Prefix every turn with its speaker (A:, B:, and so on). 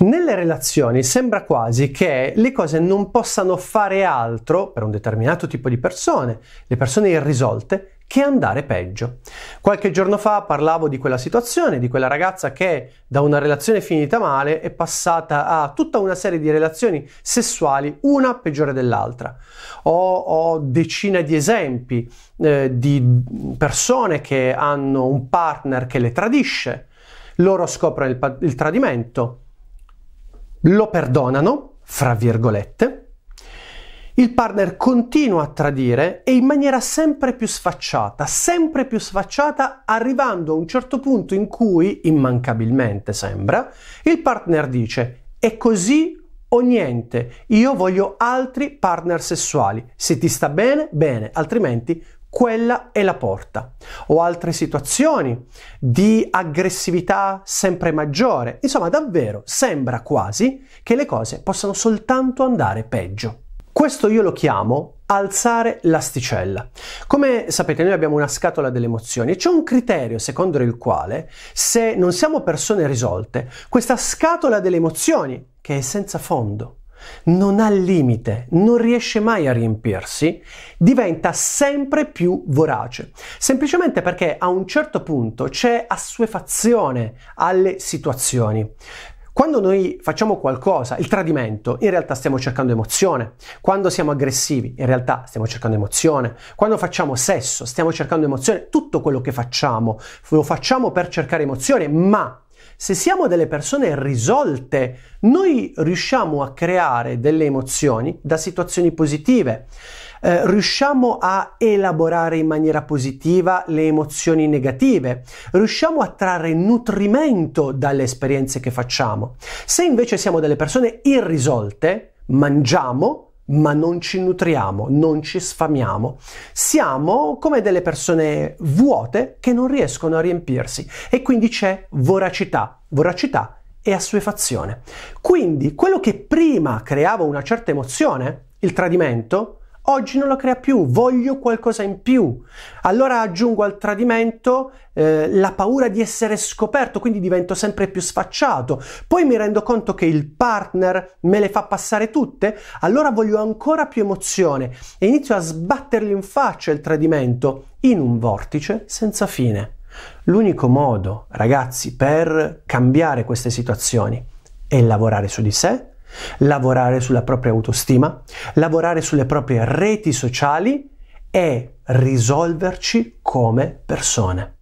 A: Nelle relazioni sembra quasi che le cose non possano fare altro per un determinato tipo di persone, le persone irrisolte, che andare peggio. Qualche giorno fa parlavo di quella situazione, di quella ragazza che da una relazione finita male è passata a tutta una serie di relazioni sessuali, una peggiore dell'altra. Ho, ho decine di esempi eh, di persone che hanno un partner che le tradisce, loro scoprono il, il tradimento lo perdonano, fra virgolette, il partner continua a tradire e in maniera sempre più sfacciata, sempre più sfacciata, arrivando a un certo punto in cui, immancabilmente sembra, il partner dice è così o niente, io voglio altri partner sessuali, se ti sta bene, bene, altrimenti quella è la porta. O altre situazioni di aggressività sempre maggiore. Insomma, davvero sembra quasi che le cose possano soltanto andare peggio. Questo io lo chiamo alzare l'asticella. Come sapete noi abbiamo una scatola delle emozioni e c'è un criterio secondo il quale se non siamo persone risolte, questa scatola delle emozioni, che è senza fondo, non ha limite, non riesce mai a riempirsi, diventa sempre più vorace, semplicemente perché a un certo punto c'è assuefazione alle situazioni. Quando noi facciamo qualcosa, il tradimento, in realtà stiamo cercando emozione. Quando siamo aggressivi, in realtà stiamo cercando emozione. Quando facciamo sesso, stiamo cercando emozione. Tutto quello che facciamo, lo facciamo per cercare emozione, ma se siamo delle persone risolte, noi riusciamo a creare delle emozioni da situazioni positive. Eh, riusciamo a elaborare in maniera positiva le emozioni negative, riusciamo a trarre nutrimento dalle esperienze che facciamo. Se invece siamo delle persone irrisolte, mangiamo, ma non ci nutriamo, non ci sfamiamo. Siamo come delle persone vuote che non riescono a riempirsi e quindi c'è voracità, voracità e assuefazione. Quindi quello che prima creava una certa emozione, il tradimento, Oggi non lo crea più, voglio qualcosa in più. Allora aggiungo al tradimento eh, la paura di essere scoperto, quindi divento sempre più sfacciato. Poi mi rendo conto che il partner me le fa passare tutte, allora voglio ancora più emozione e inizio a sbattergli in faccia il tradimento in un vortice senza fine. L'unico modo, ragazzi, per cambiare queste situazioni è lavorare su di sé lavorare sulla propria autostima, lavorare sulle proprie reti sociali e risolverci come persone.